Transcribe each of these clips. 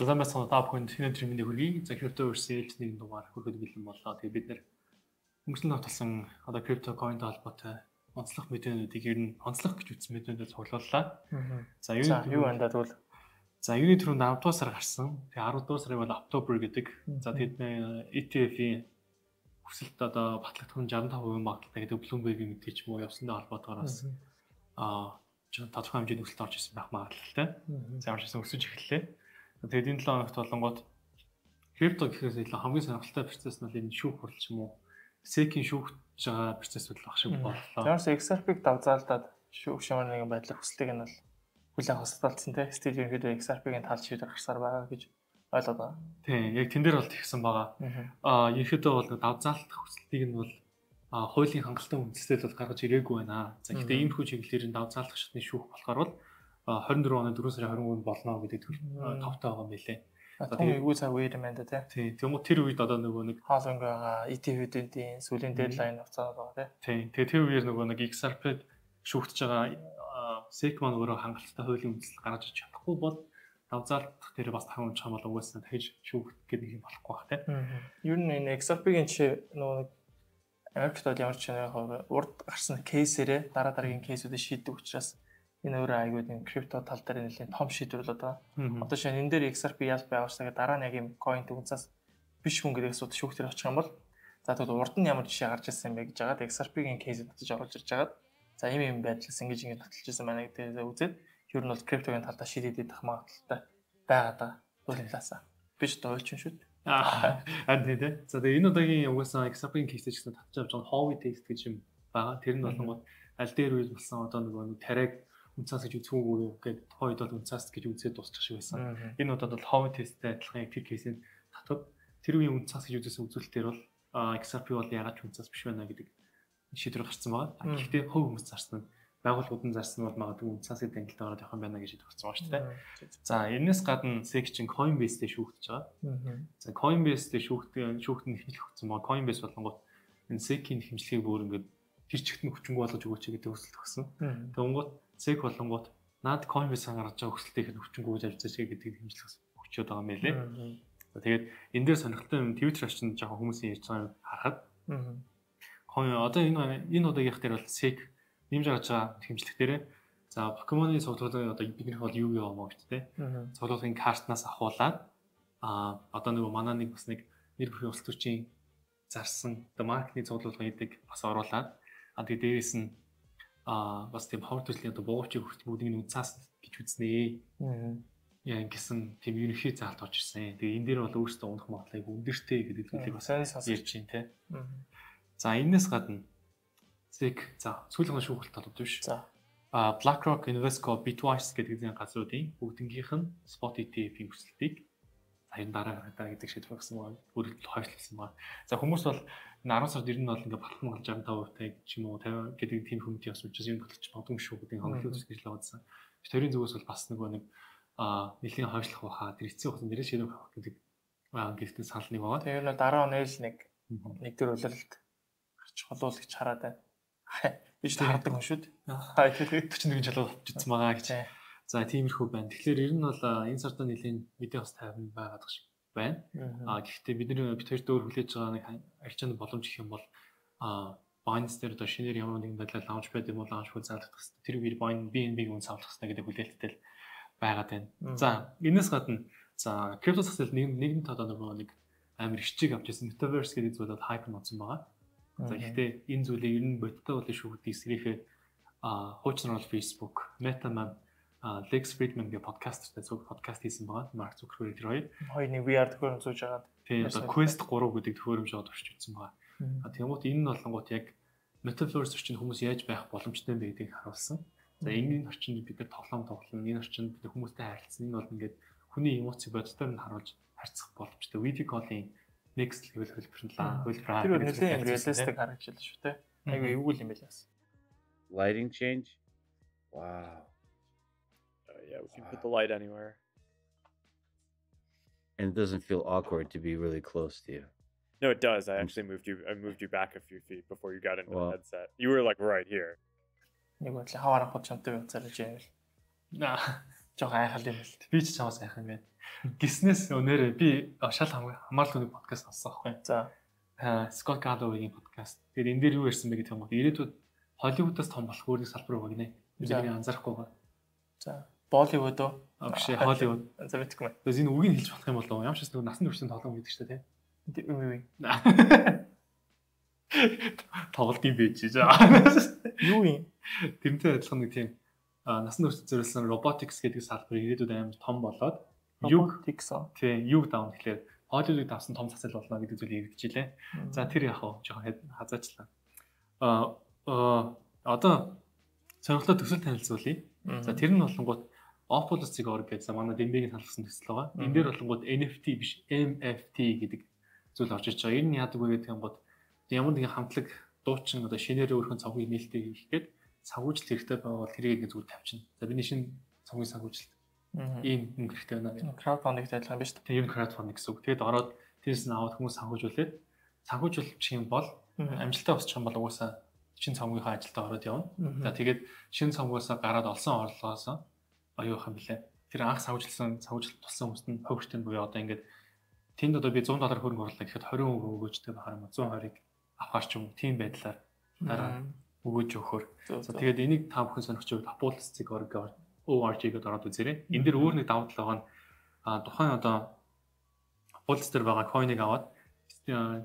Золон байсан та бүхэнд шинэ төрмөний хүргэе. За крипто өрсөн ээлж нэгэн дугаар хүргэж бэлэн боллоо. Тэгээ бид нэр өнгөрсөн нотолсон одоо крипто койнтой холбоотой онцлог мэдээллүүдийг ер нь онцлог гэж үзсэн мэдээлэлд цуглууллаа. За юу юу андаа тэгвэл За юуны түрүүнд 5 дугаар сар гарсан. Тэгээ 10 дугаар сарын бол October гэдэг. За тэд ETF-ийн хүсэлт одоо батлагдах нь 65% багталтай гэдэг Bloomberg-ийн мэдээ ч юм уу явсандаа холбоотойгоор бас аа тодорхой хэмжээний өсөлт орж ирсэн байх магадлалтай. За орж ирсэн өсөж эхэллээ. Тэгээд энэ 7 хоногт болонгууд крипто гэхээс илүү хамгийн сонирхолтой процесс нь бол энэ шүүх хурл ч юм уу. SEC-ийн шүүхж байгаа процессуд л багш шиг боллоо. Тэрс XRP-г давзаалдаад шүүх шимээр нэгэн байдлаар хүслийг нь бол хүлээн хосдолцсон те. Steel ерөнхийдөө XRP-ийн тал шийдвэр гаргасаар байгаа гэж Ойлгоод байна. Тийм, яг тэн дээр бол тэгсэн байгаа. Аа, ерөнхийдөө бол давзаалт хүсэлтийг нь бол а хуулийн хангалттай үндэслэл бол гаргаж ирээгүй байна. За гэхдээ ийм хүү чиглэлээр давзаалах шатны шүүх болохоор бол 24 оны 4 сарын 23-нд болно гэдэг товтой байгаа юм билээ. Тэгээ эйгүү цаг үер юм байна да тий. Тэгмүү тэр үед одоо нөгөө нэг хаалганг байгаа ETV дэндийн сүлийн дедлайн хугацаа байгаа тий. Тэгээ тэр үеэр нөгөө нэг XRP шүүхтж байгаа SEC маань өөрөө хангалттай хуулийн үндэслэл гаргаж ирч чадахгүй бол давзаалдах дээр бас таван чам бол угаасаа тэгж шүүхт гэдэг юм болохгүй бах тийм. Ер нь энэ XRP-ийн чи нөгөө Америкт бол ямар ч яг урд гарсан кейсэрээ дараа дараагийн кейсүүдэд шийддэг учраас энэ өөрөө айгүй тийм крипто тал дээр нэлийн том шийдвэрлэл одоо. Одоо шинэ энэ дээр XRP яаж байгуулсагаа дараа нь яг юм coin төгсөөс биш хүн гэдэг асуудал шүүх төр очих юм бол за тэгвэл урд нь ямар жишээ гарч ирсэн бэ гэж яагаад XRP-ийн кейсэд татж оруулж ирж байгаа. За ийм ийм байдлаас ингэж ингэж таталж ирсэн байна гэдэг үзээд ер нь бол криптогийн талдаа шийдэгдэх магадaltaй байгаад байгаа. Үл инфляса. Би ч одоо ойлчин шүү дээ. Аа тийм тийм. За тэгээ энэ удаагийн угаасаа эксапын кейстэй ч гэсэн татчих байгаа ховый тест гэж юм байгаа. Тэр нь болонгууд аль дээр үйл болсон одоо нөгөө тариаг үнцаас гэж үзүүгөө гэдэг тухайд бол үнцаас гэж үзээд дуусчих шиг байсан. Энэ удаад бол ховын тесттэй адилхан яг тэр кейсэнд татвар тэр үеийн үнцаас гэж үзсэн үзүүлэлтээр бол XRP бол ягаад ч үнцаас биш байна гэдэг шийдвэр гарсан байна. Гэхдээ хувь хүмүүс зарсан нь байгууллагууд нь зарсан бол магадгүй үн цасыг танилт гараад явах юм байна гэж хэлж байгаа шүү дээ. За энэс гадна Section Coinbase дээр шүүхтэж байгаа. За Coinbase дээр шүүхтэн шүүхтэн хэмжлэх хөгцсөн байгаа. Coinbase болонгууд энэ Sec-ийн хэмжлэгийг бүр ингээд тэр чигт нь хүчнэг болгож өгөөч гэдэг хүсэлт өгсөн. Тэнгууд Sec болонгууд наад Coinbase-аар гарч байгаа хүсэлтийг нь хүчнэг гэж авч заач гэдэг хэмжлэх өгчөөд байгаа юм лээ. Тэгээд энэ дээр сонирхолтой юм Twitter орчинд жоохон хүмүүсийн ярьж байгаа юм харахад. Coin одоо энэ энэ удаагийнх дээр бол Sec нэмж гарч байгаа хэмжлэг дээрээ за покемоны цуглуулгын одоо бидний бол юу юм аа гэжтэй те. Цуглуулгын картнаас ахуулаад а одоо нөгөө манаа нэг бас нэг нэр бүхий устдүчийн зарсан одоо маркетинг цуглуулгын эдэг бас оруулаад а тэгээ дээрээс нь а бас тийм ховор төслийн одоо буугчийг хүртэл бүгдийг нь уцаас гэж үзнэ. Аа яа гэсэн тийм ерөнхий заалт орж ирсэн. Тэгээ энэ дээр бол өөрөөсөө унах магадлалыг өндөртэй гэдэг зүйлийг бас ярьж байна те. За энэс гадна Зэг за сүүлийн шүүхэлт толгод биш. За. А BlackRock, Invesco, Bitwise гэдэг зэн газруудын бүгднгийнх нь spot ETF-ийн хүсэлтийг саяны дараа гадаа гэдэг шийдвэр гаргасан байгаа. Бүрэлдэл хойшлуулсан байгаа. За хүмүүс бол энэ 10 сард ирнэ бол ингээд батлан болж 65% ч юм уу 50 гэдэг тийм хүмтий бас учраас юм болчих магадгүй шүү гэдэг хонглох үсгэж л байгаа. Төрийн зүгээс бол бас нөгөө нэг а нэлийн хойшлох баха тэр эцсийн хугацаанд нэрэ шийдвэр гаргах гэдэг гэртэн санал нэг байгаа. Тэгээд дараа онээс нэг нэг төр улиралд гарч холуул гэж хараад байна биш хардаг юм шүү дээ. 41 жил болчихсон байгаа гэж. За тиймэрхүү байна. Тэгэхээр ер нь бол энэ сард нэлийн мэдээ бас тайван байгаад гэж байна. А гэхдээ бидний бит хоёр дөөр хүлээж байгаа нэг арчаанд боломж гэх юм бол а Binance дээр одоо шинээр ямар нэгэн байдлаар лаунч байд юм бол лаунч хөл заалах хэрэгтэй. Тэр үеэр BNB-г үн савлах хэрэгтэй гэдэг хүлээлттэй л байгаад байна. За энэс гадна за крипто засал нэг нэгэн тоо нөгөө нэг амар хичээг авч ирсэн metaverse гэдэг зүйл бол хайп болсон байгаа. За гэхдээ энэ зүйлийг ер нь бодиттой болон шүүгд эсрэхээ а хууч нар бол Facebook, Meta маань Lex Friedman гэх подкастертай зөв подкаст хийсэн байгаа. Марк Цукерберг тэр хоёр. Хоёрыг VR төхөөрөмж зөөж агаад тийм одоо Quest 3 гэдэг төхөөрөмж аваад орч үзсэн байгаа. Тэгмут энэ нь болонгууд яг Metaverse орчинд хүмүүс яаж байх боломжтой вэ гэдгийг харуулсан. За энэ орчинд бид нар тоглоом тоглоно, энэ орчинд бид хүмүүстэй харилцсан. Энэ бол ингээд хүний эмоц боддоор нь харуулж харьцах боломжтой. Video call-ийн next level хэлбэрлэнлээ. Хөлбөр хаа. Тэр нэлээд realistic харагч л шүү те. Айгүй эвгүй юм байл Lighting change. Wow. Uh, yeah, we can wow. put the light anywhere. And it doesn't feel awkward to be really close to you. No, it does. I actually moved you. I moved you back a few feet before you got into well, the headset. You were like right here. Нэг үйл хаваарах болж юм дээр үзэрэж байв. Наа. жоо айхал юм л би ч чамаас айх юм байна. Гиснээс өнөөрэ би шал хамгаалалт podcast сонссон байхгүй. За. Э, Scott Galloway-ийн podcast. Тэгээд энэ дээр юу ярьсан бэ гэдэг юм бол ирээдүйд Hollywood-оос том болох өөрийн салбар үг гинэ. Бидний анзаарахгүй ба. За. Bollywood уу? Агши Hollywood. За мэдгүй мэ. Тэгээс энэ үгийг хэлж болох юм бол ямар ч бас нэг насны хүрсэн тоглоом гэдэг чинь тий. Үгүй үгүй. Тоглолт юм байж. Юу юм? Тэмтэй адилхан нэг тийм насан туршид зориулсан robotics гэдэг салбар ирээдүйд амар том болоод robotics тийм юг давн гэхлээр Hollywood-ыг давсан том засал болно гэдэг зүйл яригдж илээ. За тэр яг хаа жоохон хазаачлаа. А одоо сонирхолтой төсөл танилцуулъя. За тэр нь болонгууд Opulus-ыг гэж манай Дэмбигийн талхсан төсөл байгаа. Энд дээр болонгууд NFT биш MFT гэдэг зүйл орж иж байгаа. Энэ яадаг вэ гэдэг юм бол ямар нэгэн хамтлаг дуучин одоо шинээр өөрхөн цогцыг нээлттэй хийх гэдэг санхүүжилт хэрэгтэй байгаа бол тэрийг ингэ зүгээр тавьчихна. За миний шинэ санхүүгийн санхүүжилт ийм мөнгө хэрэгтэй байна гэх. Краудфандинг ажиллах юм ба шүү дээ. Тийм краудфандинг гэсэн үг. Тэгэд ороод тэрээс нь аваад хүмүүс санхүүжүүлээд санхүүжүүлчих юм бол амжилтаа босчих юм бол угаасаа шинэ цомгийнхаа ажилдаа ороод явна. За тэгээд шинэ цомгоосоо гараад олсон орлогоос оюух юм блэ. Тэр анх савжилсан, савжилт тулсан хүмүүст нь хөвгчтэй буюу одоо ингээд тэнд одоо би 100 доллар хөрөнгө орлоо гэхэд 20% өгөөчтэй бахар юм уу 120-ыг авахар ч юм уу тийм байдлаар дараа өгөөж өгөхөр. За тэгээд энийг та бүхэн сонирхч байвал Apollo.org ORG-д ороод үзээрэй. Энд дээр өөр нэг давуу тал байгаа нь тухайн одоо Apollo дээр байгаа coin-ыг аваад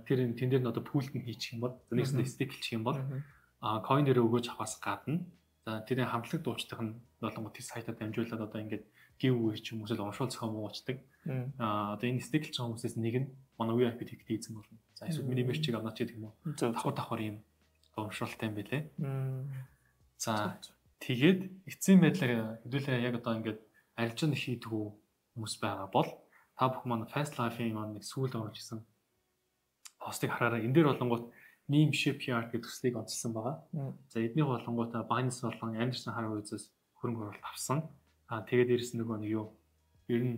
тэр тэн дээр нь одоо пүүлд нь хийчих юм бол нэгсэнд стейкл хийх юм бол coin дээр өгөөж авахаас гадна за тэрийн хамтлаг дуучдах нь болонго тэр сайтад дамжуулаад одоо ингээд giveaway ч юм уу эсвэл уншуул зохион уучдаг. Аа одоо энэ стейкл хүмүүс хүмүүсээс нэг нь манай VIP ticket эзэн болно. За эсвэл миний мерчийг авнаач гэдэг юм уу. Давхар давхар юм урамшуултай юм билэ. За тэгээд эцсийн байдлаар хэдүүлээ яг одоо ингээд арилжааны хийдэг хүмүүс байгаа бол та бүхэн манай Fast Life-ийн маань нэг сүүл оруулж исэн постыг хараараа энэ дээр болонгууд Neem Ship Yard гэдэг төслийг онцлсан байгаа. За эднийх болонгуудаа Binance болон Anderson харын үзээс хөрөнгө оруулалт авсан. Аа тэгээд ирсэн нөгөө нэг юу ер нь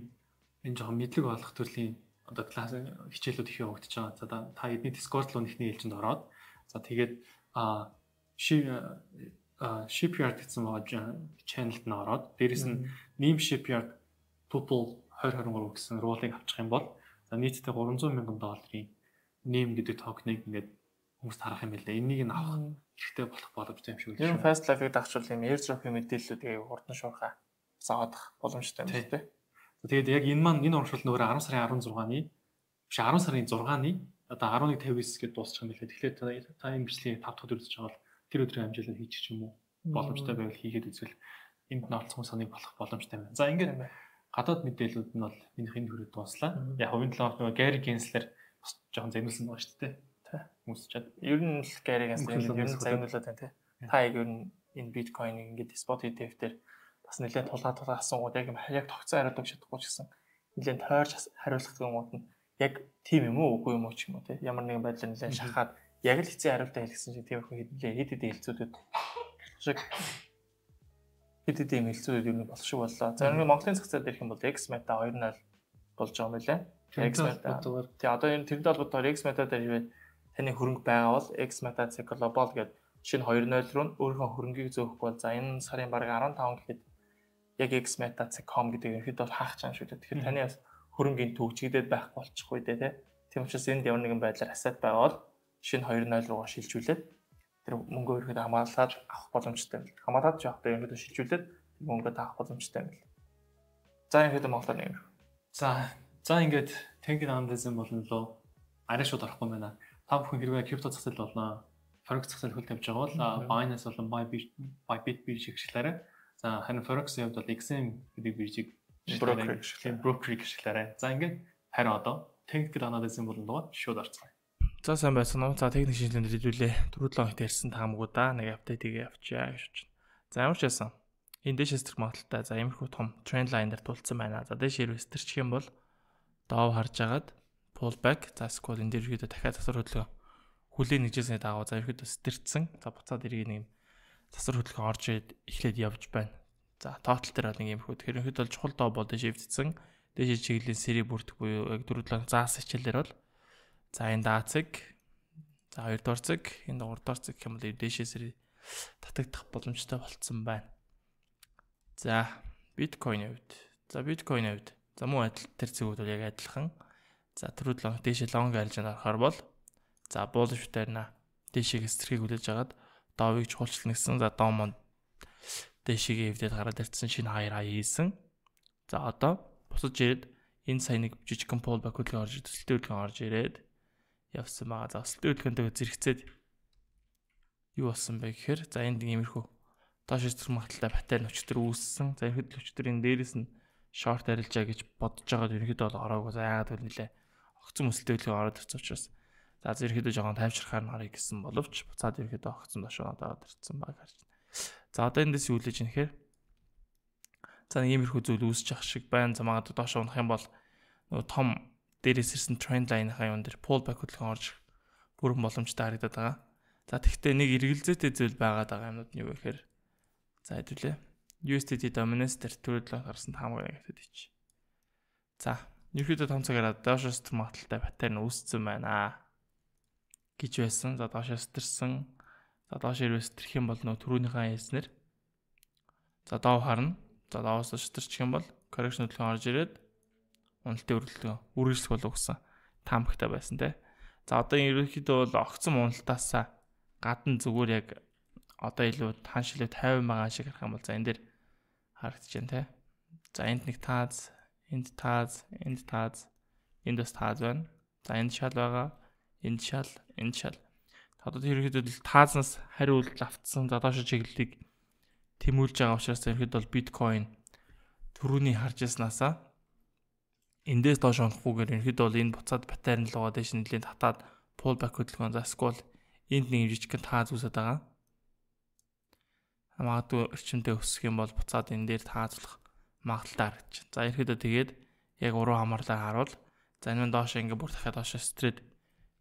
энэ жоохон мэдлэг олох төрлийн одоо класс хичээлүүд их явагдаж байгаа. За та эдний Discord руу нэхний хэлжинд ороод за тэгээд а shipyard гэсэн мод channel-д нь ороод дээрэс нь Neem shipyard people 2023 гэсэн ruling авчих юм бол за нийтдээ 300 мянган долларын Neem гэдэг токеныг ингээд хүмүүст харах юм байлаа. Энийг нь авах хэрэгтэй болох боломжтой юм шиг үлээ. Ер нь fast life-ыг дагчвал юм airdrop-ийн мэдээллүүдээ хурдан шуурхаа заадах боломжтой юм тийм. Тэгээд яг энэ маань энэ урамшил нөөрэ 10 сарын 16-ны биш 10 сарын 6-ны одоо 11:59 гээд дуусчих юм билээ. Тэгэхээр та энэ бичлэгийг 5 дахь өдөрт жаавал тэр өдрийн амжилтаар хийчих ч юм уу боломжтой байвал хийгээд үзвэл энд нөлцсөн саныг болох боломжтой байна. За ингээд гадаад мэдээлүүд нь бол минийх энэ хүрээд дууслаа. Яг хувийн талаар нөгөө Гэри Генслер бас жоохон зэмлсэн байгаа шүү дээ. Тэ. Хүмүүсчээд ер нь л Гэри Генслер ер нь загнуулаад байна тий. Та яг ер нь энэ биткойн ингээд спот ETF дээр бас нэлээд тулаа тулаа асуугууд яг юм яг тогтсон хариулт өгч чадахгүй ч гэсэн нэлээд тойрч хариулах юмуд нь яг тийм юм уу үгүй юм уу ч юм уу те ямар нэгэн байдлаар нэлээд шахаад яг л хэцээ хариултаа хэлсэн чинь тийм их хэдүүлээ хэд хэдэн хэлцүүдэд шиг хэд хэдэн хэлцүүдэд юу нэг болох шиг боллоо. За нэг Монголын зах зээлд ирэх юм бол X Meta 2 нь болж байгаа юм байлаа. X Meta. Тэгээ одоо энэ тэрд албатаар X Meta дээр хэвээ таны хөрөнгө байгаа бол X Meta Global гэдэг шинэ 2.0 руу өөрийнхөө хөрөнгийг зөөх бол за энэ сарын бараг 15 гэхэд яг X Meta.com гэдэг ихэд бол хаах чам шүү дээ. Тэгэхээр таны бас хөрөнгөний төвчгдэд байх болчихгүй дээ тий. Тийм учраас энд ямар нэгэн байдлаар асад байвал шинэ 2.0 руугаа шилжүүлээд тэр мөнгөө ирэхэд хамгаалаад авах боломжтой юм. Хамгаалаад жоохдоо юм гэдэг шилжүүлээд мөнгөө таах боломжтой юм. За юм хэдэн монголоор нэг. За за ингээд тэнгийн андизм болно лөө арай шууд орохгүй байна. Та бүхэн хэрвээ крипто зах зээл болно Forex зах зээл хөл тавьж байгаа бол Binance болон Bybit Bybit бирж ашиглаарай. За харин Forex-ийн хувьд бол XM гэдэг биржийг Broker гэх шиг. Broker гэх шиглээрээ. За ингээд харин одоо technical analysis-ийн бүрэн дугаар шууд орцгоё. За сайн байна уу. За техник шинжилгээнд хэлүүлээ. 4 7 хоногт ярьсан таамгуудаа нэг апдейт хийгээ явчихъя гэж бодчихно. За ямар ч байсан. Энэ дэш эсрэг магадaltaй. За иймэрхүү том тренд лайн дээр тулцсан байна. За дэш инвестерчих юм бол дов харж агаад pullback за скол энэ дээр ихэд дахиад засвар хөдөлгөөн хүлээ нэгжсэн даваа за ихэд стерцсэн. За буцаад иргэний нэг засвар хөдөлгөөн орж ирээд эхлээд явж байна. За total дээр бол ингээмэрхүү. Тэрнхэд бол чухал доо болон шивдсэн. Дээш чиглэлийн сери бүрдэх буюу яг дөрөвдлөн заас хичээлээр бол за энэ даацыг за хоёр дахь цаг, энэ гурав дахь цаг хэмээн дээшээс сери татагдах боломжтой болцсон байна. За биткойны хувьд. За биткойны хувьд. За мөн адил тэр зэгүүд бол яг адилхан. За дөрөвдлөн дээш лонг айлж анарахаар бол за буулж тарина. Дээшээ гэстрхийг хүлээж агаад доовыг чуулчлна гэсэн. За доо монд дэшигээ эвдээд гараад ирсэн шинэ хаяра хийсэн. За одоо бусаж ирээд энэ сая нэг жижигхэн пол бакулгийн орж төсөлтөөлгөн орж ирээд явсан байгаа. За төсөлтөөлгөнтэйгээ зэрэгцээд юу болсон бэ гэхээр за энд иймэрхүү доош хэсэг магталтай батарей өчтөр үүссэн. За ихэд өчтөр энэ дээрээс нь шорт арилжаа гэж бодож байгаад ерөнхийдөө бол ороогүй. За яагаад гэвэл нэлээ огцон өсөлтөөлгөн ороод ирсэн учраас за зэрэгэдөө жоохон тайвширхаар нарыг гэсэн боловч буцаад ерөнхийдөө огцон дошоо одоо ирсэн баг харж За одоо эндээс юу лэж нэхэр за нэг иймэрхүү зүйл үүсэж ах шиг байна. За магадгүй доош унах юм бол нөгөө том дээрээс ирсэн тренд лайныхаа юм дээр pull back хөдөлгөөн орж бүрэн боломжтой харагдаад байгаа. За тэгвэл нэг эргэлзээтэй зүйл байгаад байгаа юмнууд нь юу гэхээр за хэдүүлээ. USDT dominance дээр төрөлд гарсан хамгийн гэдэг чи. За, ерөөдөө том цагаараа доошоос томатлтай батарь нь үүссэн байна гэж байсан. За доошоос төрсэн За доош ирвэс тэрх юм бол нөө түрүүнийхэн айснэр. За доо харна. За доос шитэрчих юм бол correction хөдөлгөөн орж ирээд уналтын өрөлтөө үргэлжлэх болгосон таамагтай байсан те. За одоо ерөнхийдөө бол огцом уналтаасаа гадна зүгээр яг одоо илүү таан шилээ 50 байгаа шиг харах юм бол за энэ дээр харагдаж байна те. За энд нэг тааз, энд тааз, энд тааз, энд бас тааз байна. За энд шал байгаа. Энд шал, энд шал. Хотод ерөнхийдөө таазнаас хариулт автсан за доошо чиглэлийг тэмүүлж байгаа учраас ерөнхийдөө бол биткойн төрүүний харж яснаасаа эндээс доош унахгүйгээр ерөнхийдөө бол энэ буцаад батарин л байгаа дэш нэлийн татаад pull back хөдөлгөөн засгүй энд нэг жижигхэн таа зүсэд байгаа. Магадгүй эрчимдээ өсөх юм бол буцаад энэ дээр таазлах магадaltaа харагч. За ерөөдөө тэгээд яг уруу хамаарлаа харуул. За энэ нь доош ингээ бүр дахиад доош стрит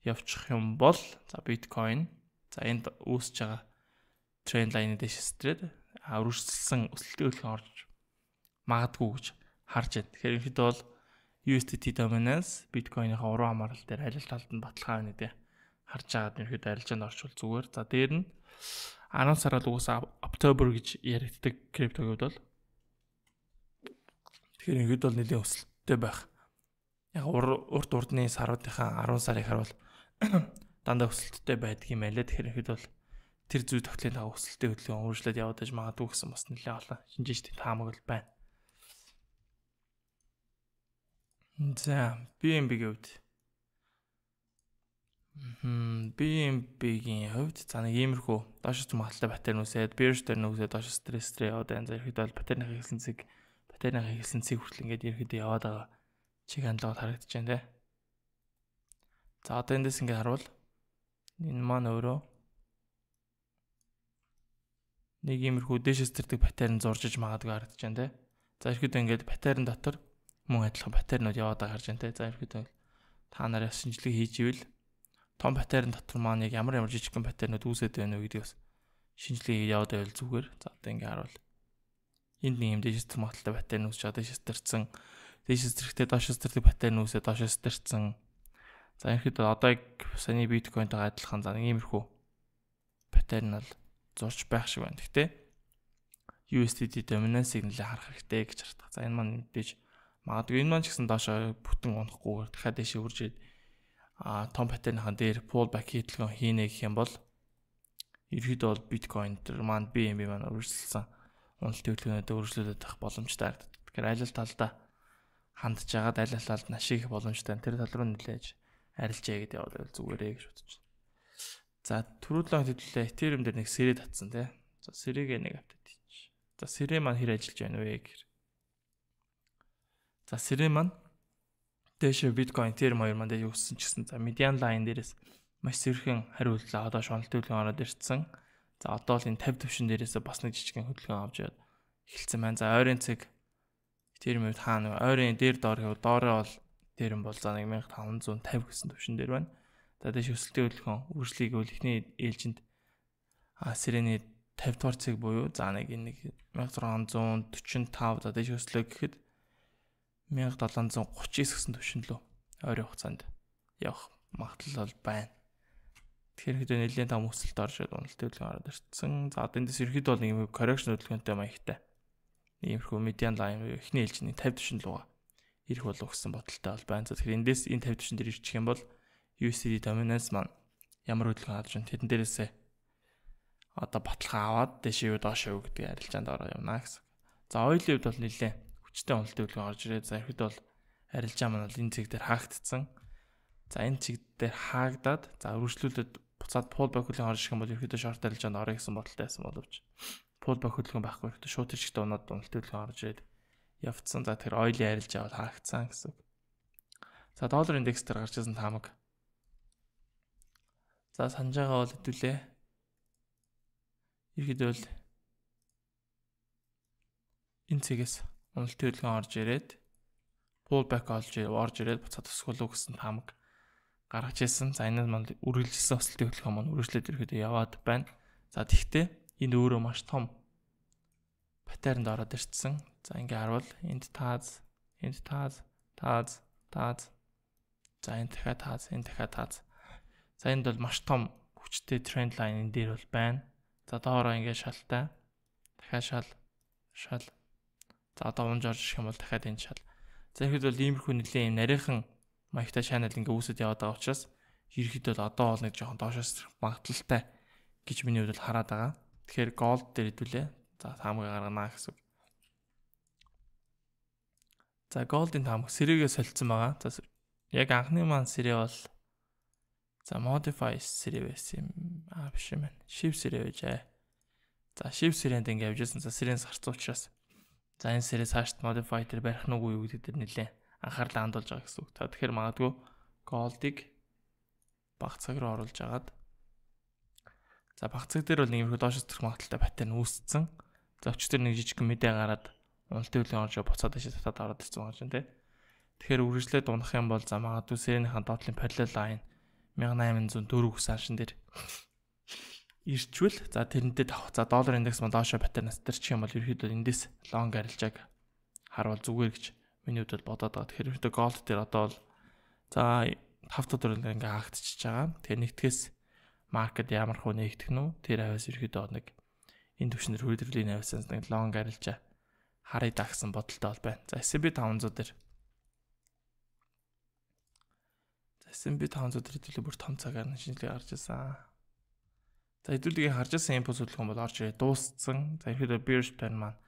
явчих юм бол за биткойн за энд үүсэж байгаа тренд лайны дэш стред өрсөлдсөн өсөлтийн хөлөг орж магадгүй гэж харж байна. Тэгэхээр ихэд бол USDT dominance биткойныхоо уруу хамаарал дээр аль аль талд нь баталгаа байна гэдэг харж байгаад ихэд арилжаанд орчвол зүгээр. За дээр нь 10 сар бол угсаа October гэж яригддаг криптогууд бол тэгэхээр ихэд бол нэлийн өсөлттэй байх. Яг урт урдны саруудынхаа 10 сарыг харуул дандаа өсөлттэй байдаг юм аль. Тэгэхээр ихэд бол тэр зүй тогтлын тав өсөлттэй хөдөлгөөн өөрчлөлт яваад аж магадгүй гэсэн бас нэлээ олон шинжиж таамаг л байна. За, BMB-ийн хувьд. Мм, BMB-ийн хувьд за нэг иймэрхүү доош зум халттай батарей нүсэд, бирж дээр нүсэд доош стресстэй яваад энэ зэрэгт бол батарейны хэрэглэн зэг, батарейны хэрэглэн зэг хүртэл ингээд ерөөдөө яваад байгаа чиг хандлага харагдаж байна те. За одоо эндээс ингээ харуул. Энэ маань өөрөө нэг иймэрхүү дэшээс төрдөг батарин зуржиж магадгүй харагдаж байна те. За ихэд ингээд батарин дотор мөн адилхан батаринууд яваад байгаа харж байна те. За ихэд та нарыг шинжилгээ хийж ивэл том батарин дотор маань яг ямар ямар жижигхэн батаринууд үүсэт байна вэ гэдгийг бас шинжилгээ яваад байвал зүгээр. За одоо ингээ харуул. Энд нэг юм дэшээс төр магадлалтай батарин үүсч байгаа дэшээс төрцөн дэшээс төрхтэй доошээс төрдөг батарин үүсээ доошээс төрцөн За ихэд одоо яг саний биткойнтойгоо адилхан за нэг иймэрхүү паттерн бол зурж байх шиг байна. Гэхдээ USDT доминансыг нэлээ харах хэрэгтэй гэж харддаг. За энэ маань мэдээж магадгүй энэ маань ч гэсэн доошоо бүтэн унахгүйгээр дахиад дэше үржээд а том паттерныхан дээр pull back хийдлгэн хийнэ гэх юм бол ерөөдөө бол биткойн төр маань BNB маань үржилсэн уналт хөдөлгөөнөд үржилүүлээд байх боломжтой харагддаг. Тэгэхээр аль аль талдаа хандж байгаад аль аль талд наших боломжтой. Тэр тал руу нөлөөж арилжаа гэдээ явуулбал зүгээрээ гэж бодож байна. За түрүүлэн хэдүүлээ Ethereum дээр нэг сэрээ татсан тий. За сэрэгээ нэг апдейт хийчих. За сэрээ маань хэр ажиллаж байна вэ гэх. За сэрээ маань дэше биткойн Ethereum хоёр маань дээр юусэн ч гэсэн за median line дээрээс маш сэрхэн хариултлаа одоо шоналт төлөв ороод ирсэн. За одоо л энэ 50 төвшин дээрээс бас нэг жижигхэн хөдөлгөөн авч яваад эхэлсэн байна. За ойрын цаг Ethereum-д хаа нэг ойрын дээр доор хэв доороо бол дээр нь бол за 1550 гэсэн төвшин дээр байна. За дэш өсөлтийн хөдөлгөөн үржлийг бол эхний ээлжинд сирений 50 дугаар цаг буюу за нэг нэг 1645 за дэш өслөө гэхэд 1739 гэсэн төвшин лөө ойрын хугацаанд явах магадлал байна. Тэгэхээр хэд нэлийн том өсөлт орж уналт хөдөлгөөн ороод ирсэн. За эндээс ерхэд бол нэг correction хөдөлгөөнтэй маягтай. Иймэрхүү median line буюу эхний ээлжийн 50 төвшин лугаа ирэх болов гэсэн бодолтой бол байна. Тэгэхээр эндээс энэ 50 төвчин дээр ирчих юм бол USD dominance маань ямар хөдөлгөөн авч байна. Тэдэн дээрээсээ одоо баталгаа аваад дэшээ юу доош юу гэдэг арилжаанд ороо явна гэсэн. За ойлын хувьд бол нэлээ хүчтэй уналтын хөдөлгөөн орж ирээ. За ихэд бол арилжаа маань бол энэ чиг дээр хаагдцсан. За энэ чиг дээр хаагдаад за өргөжлүүлээд буцаад пул бохилын орж ирэх юм бол ерөөдөө шорт арилжаанд орё гэсэн бодолтой байсан боловч пул бохилгүй байхгүй ерөөдөө шууд хэрэг шигт унаад уналтын хөдөлгөөн орж ирээд явцсан. За тэр ойлын арилж явал хаагдсан гэсэн. За доллар индекс дээр гарч ирсэн таамаг. За санаж байгаа бол хэдүүлээ. Ерхэдвэл энэ цэгээс уналт хөдөлгөөн орж ирээд pullback олж орж ирээд буцаад өсгөл үү гэсэн таамаг гаргаж ирсэн. За энэ нь манд үргэлжилсэн өсөлтийн хөдөлгөөн маань үргэлжлээд ирэхэд яваад байна. За тэгвэл энэ өөрөө маш том паттернд ороод ирчихсэн. За ингээ харуул энд тааз, энд тааз, тааз, тааз. За энэ дахиад тааз, энэ дахиад тааз. За энд бол маш том хүчтэй тренд лайн энэ дээр бол байна. За доороо ингээ шалтай. Дахиад шал, шал. За одоо унж орж ирэх юм бол дахиад энэ шал. За ихэд бол иймэрхүү нэлээ юм нарийнхан маягтай шанал ингээ үүсэт яваад байгаа учраас ерхэд бол одоо бол нэг жоохон доошоос магадaltaй гэж миний хувьд хараад байгаа. Тэгэхээр голд дээр хэдүүлээ. За таамгийг гарганаа гэсэн. За голдын таамаг сэрэгээ солилцсон байгаа. За яг анхны маань сэрээ бол за modify сэрээ байсан юм. Аа биш юм байна. Shift сэрээ байжээ. За shift сэрээнд ингэ явжсэн. За сэрээнс гарцсан учраас. За энэ сэрээс хаашд modify төр барих нь үгүй юу гэдэг дэр нэлээ анхаарлаа хандуулж байгаа гэсэн үг. Та тэгэхээр магадгүй голдыг баг цаг руу оруулж агаад за баг цаг дээр бол нэмэрхүү доошос төрөх магадaltaй паттерн үүссэн. Зочд төр нэг жижиг мэдээ гараад уналтын үлэн орж буцаад ашиг татаад ороод ирсэн байгаа чинь тий. Тэгэхээр үргэлжлээд унах юм бол замаагаадгүй сэрэнийхэн доотлын parallel line 1804 хүс аашин дээр ирчвэл за тэрнтэй тавх. За доллар индекс маань доошо паттернаас төр чих юм бол ерөөхдөө эндээс long арилжааг харуул зүгээр гэж миний хувьд бол бодоод байгаа. Тэгэхээр ерөөхдөө gold дээр одоо бол за 5 дотор ингээ хаагдчихж байгаа. Тэгээ нэгтгэс маркет ямар хөө нэгтгэх нь үү? Тэр хавьас ерөөхдөө нэг энэ төвшнөр хөөдрөлийн авиасаас нэг лонг арилжаа харыг дагсан бодолтой бол байна. За SMB 500 дээр За SMB 500 дээр хэдүүлээ бүр том цагаар шинжилгээ гарч ирсэн. За хэдүүлгээ харж ирсэн импульс хөдөлгөөн бол орж ирээ дууссан. За ихэд bearish plan маань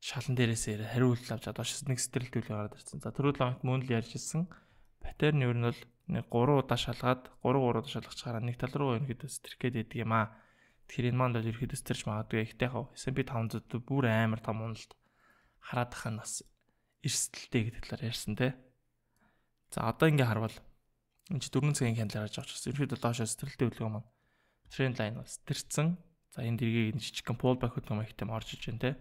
шалан дээрээс ирээ хариулт авч чадваш нэг сэтрэлт төлөв гараад ирсэн. За түрүү лонгт мөн л ярьж ирсэн. Паттерн ер нь бол нэг 3 удаа шалгаад 3 3 удаа шалгах чараа нэг тал руу өнөхөд стрик гэдэг юм аа Тэгэхээр энэ манд бол ерөөдөөс тэрч магадгүй ихтэй хав. S&P 500 бүр амар том уналт хараад ахын бас эрсдэлтэй гэдэг талаар ярьсан те. За одоо ингээ харвал энэ ч 4 цагийн хяндлаар гарч байгаа ч гэсэн ерөөдөө доошоо сэтэрэлтэй хөдөлгөөн маань тренд лайн бас тэрцэн. За энэ дэргийг жижиг гэн пул бак хөдөлгөөн ихтэй орж иж байна те.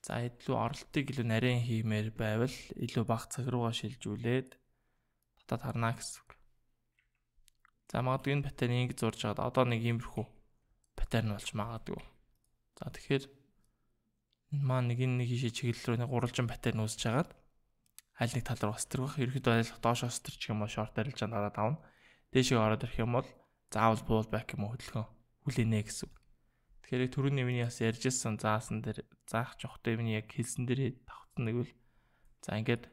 За илүү оролтыг илүү нарийн хиймээр байвал илүү бага цаг руугаа шилжүүлээд татад харна гэсэн үг. За магадгүй энэ батарейг зурж хагаад одоо нэг иймэрхүү паттерн болж магадгүй. За тэгэхээр маа нэг нэг хийшээ чиглэл рүү нэг гурвалжин паттерн үүсэж хагаад аль нэг тал руу острох. Ерөнхийдөө айлах доош острч юм уу шорт арилж ангараа давна. Дээшээ ороод ирэх юм бол заавал буул бэк юм уу хөдөлгөөн хүлээнэ гэсэн. Тэгэхээр түрүүний миний бас ярьжсэн заасан дээр заах жоохтой миний яг хэлсэн дээр давхтан нэг үл. За ингээд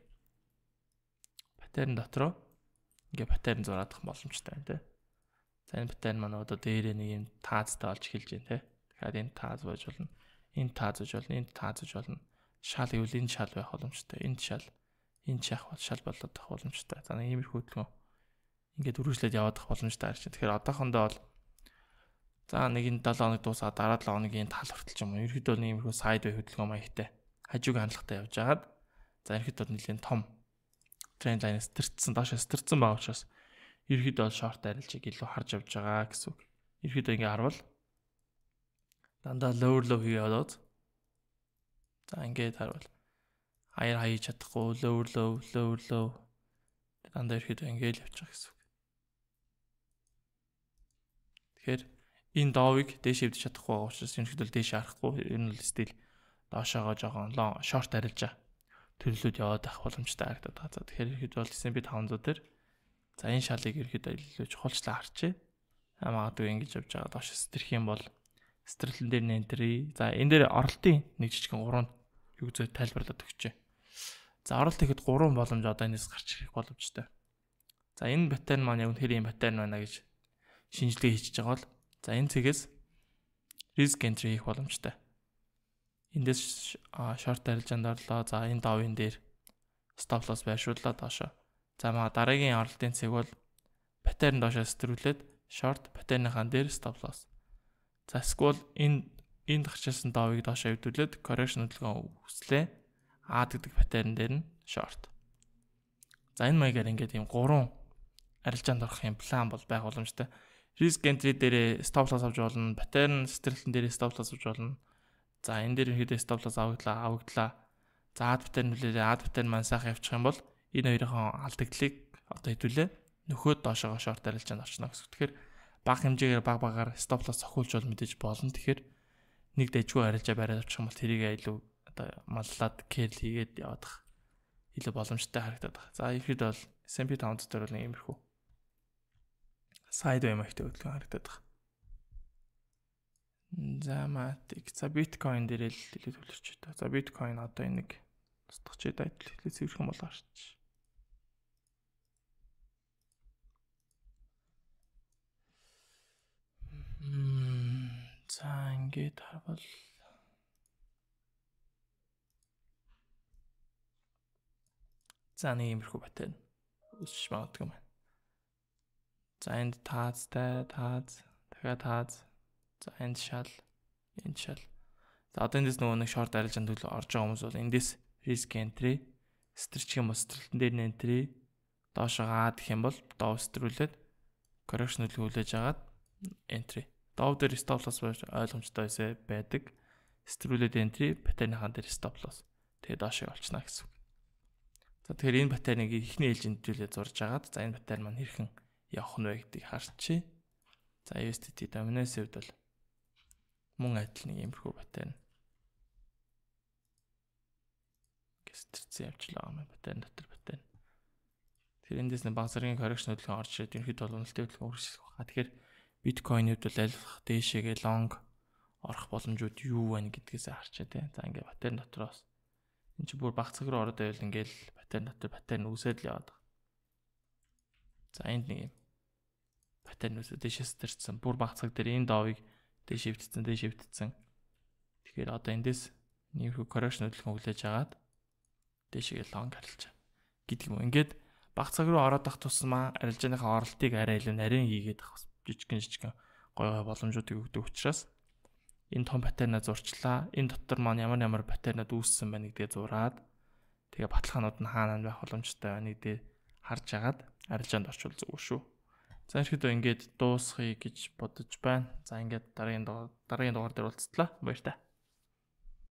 паттерн дотроо ингээ паттерн зураадах боломжтой байна тий. Сайн битэн манай одоо дээрээ нэг юм таазтай олж эхэлж байна те. Дахиад энэ тааз болж болно. Энэ тааз болж болно. Энд тааз болж болно. Шал ивэл энэ шал байх боломжтой. Энд шал. Энд шах бол шал болоод тах боломжтой. За нэг иймэрхүү хөдөлгөөн. Ингээд үргэлжлээд яваад тах боломжтой харж байна. Тэгэхээр одоохондоо бол За нэг нь 7 хоног дуусаа дараа 7 хоногийн тал хүртэл ч юм уу. Ерхэд бол нэг иймэрхүү сайд бай хөдөлгөөн маягтай. Хажууг хандлагатай явж хагаад за ерхэд бол нэлээд том тренд лайнаас тэрцсэн доошоо сэтэрсэн байгаа учраас ерөөдөө шорт арилжааг илүү харж авж байгаа гэсэн үг. Ерөөдөө ингэ харвал дандаа lower low хийгээд болоод за ингээд харвал хаяр хаяж чадахгүй lower low lower low дандаа ерөөдөө ингээд л явж байгаа гэсэн үг. Тэгэхээр энэ доовыг дээш хөвдөж чадахгүй байгаа учраас ерөөдөө дээш харахгүй ер нь л стил доошоогоо жоохон шорт арилжаа төлөвлөд яваад авах боломжтой харагдаад байгаа. Тэгэхээр ихэд бол 9B 500 дээр За энэ шалыг ерөөхдөө илүү чухалчлаа харчээ. Аа магадгүй ингэж явж байгаа доош стерх юм бол стерлэн дээр нэнтрий. За энэ дээр оролтын нэг жижигхэн гурван юу гэж тайлбарлаад өгчээ. За оролт ихэд гурван боломж одоо энэс гарч ирэх боломжтой. За энэ батарн маань яг үнэхээр юм батарн байна гэж шинжилгээ хийчихэж байгаа бол за энэ цэгээс риск энтри хийх боломжтой. Эндээс шорт арилжаанд орлоо. За энэ давын дээр stop loss байршууллаа доошоо. За мага дараагийн оролтын цэг бол паттерн доошоо сэтрүүлээд short паттерныхаа дээр stop loss. За эсвэл энэ энд гарчсан доовыг доошоо хэвдүүлээд correction хөдөлгөөн үүслээ. Add гэдэг паттерн дээр нь short. За энэ маягаар ингээд ийм гурван арилжаанд орох юм план бол байх боломжтой. Risk entry дээр stop loss авч болно, pattern сэтрэлтэн дээр stop loss авч болно. За энэ дээр ихэд stop loss авагдлаа, авагдлаа. За add pattern нүлээ add pattern маань сайхан явчих юм бол энэ хоёрын алдагдлыг одоо хэдүүлээ нөхөөд доошоо шорт арилж чанд орчно гэсэн. Тэгэхээр баг хэмжээгээр баг багаар стоп лосс сохиулж бол мэдээж болно. Тэгэхээр нэг дэжгүй арилжаа бариад авчих юм бол тэрийг айлуу одоо маллаад кэрл хийгээд явах илүү боломжтой харагдаад байна. За ихэд бол SMP Town дээр бол иймэрхүү сайд баймагтай хөдөлгөөн харагдаад байна. За матик. За биткойн дээр л илүү төвлөрч байна. За биткойн одоо нэг тусдагч айдл хэлээ цэвэрхэн болгооч. За ингээд харвал За нэг иймэрхүү батай өсч магадгүй юм байна. За энд таазтай, тааз, дахиад тааз. За энд шал, энд шал. За одоо эндээс нөгөө нэг short арилжаанд төлөө орж байгаа хүмүүс бол эндээс risk entry, stretch юм стрэлтэн дээр нь entry доошоо гаад гэх юм бол доовстрүүлээд correction үлгүүлж агаад entry Dove дээр stop loss байж ойлгомжтой байсаа байдаг. Struled entry батарейнийхан дээр stop loss. Тэгээ доошоо олчна гэсэн. За тэгэхээр энэ батарейг ихний ээлжинд зүйлээ зурж агаад за энэ батарей маань хэрхэн явах нь вэ гэдгийг харчи. За USDT dominance-д бол мөн адил нэг иймэрхүү батарей. Гэстерцэн явжлаа юм батарей дотор батарей. Тэр эндээс нэг баг зэргийн коррекшн хөдөлгөөн орж ирээд ерхэд бол үнэлтийн хөдөлгөөн үргэлжлэх байна. Тэгэхээр биткойнууд бол аль дээшээгээ лонг орох боломжууд юу байна гэдгээс харчаа тий. За ингээ батарн дотроос эн чинь бүр баг цаг руу ороод байвал ингээл батарн дотор батарн үсээд л яваад байгаа. За энд нэг юм. Батарн үсээд дээшээс төрчихсэн. Бүр баг цаг дээр энэ доовыг дээш хөвтцэн дээш хөвтцэн. Тэгэхээр одоо эндээс нэмэх correction хөдөлгөөн хүлээж агаад дээшээ лонг арилж байгаа гэдэг юм. Ингээд баг цаг руу ороод ах тусмаа арилжааныхаа оролтыг арай илүү нарийн хийгээд авах жижигэн жижигэн гоё гоё боломжуудыг өгдөг учраас энэ том патерна зурчлаа. Энэ дотор маань ямар ямар патернад үүссэн байна гэдгээ зураад тэгээ баталгаанууд нь хаана байх боломжтой байна гэдээ харж агаад арилжаанд орчвол зүгээр шүү. За ихэд ингээд дуусхий гэж бодож байна. За ингээд дараагийн дугаар дараагийн дугаар дээр уулзтлаа. Баяр таа.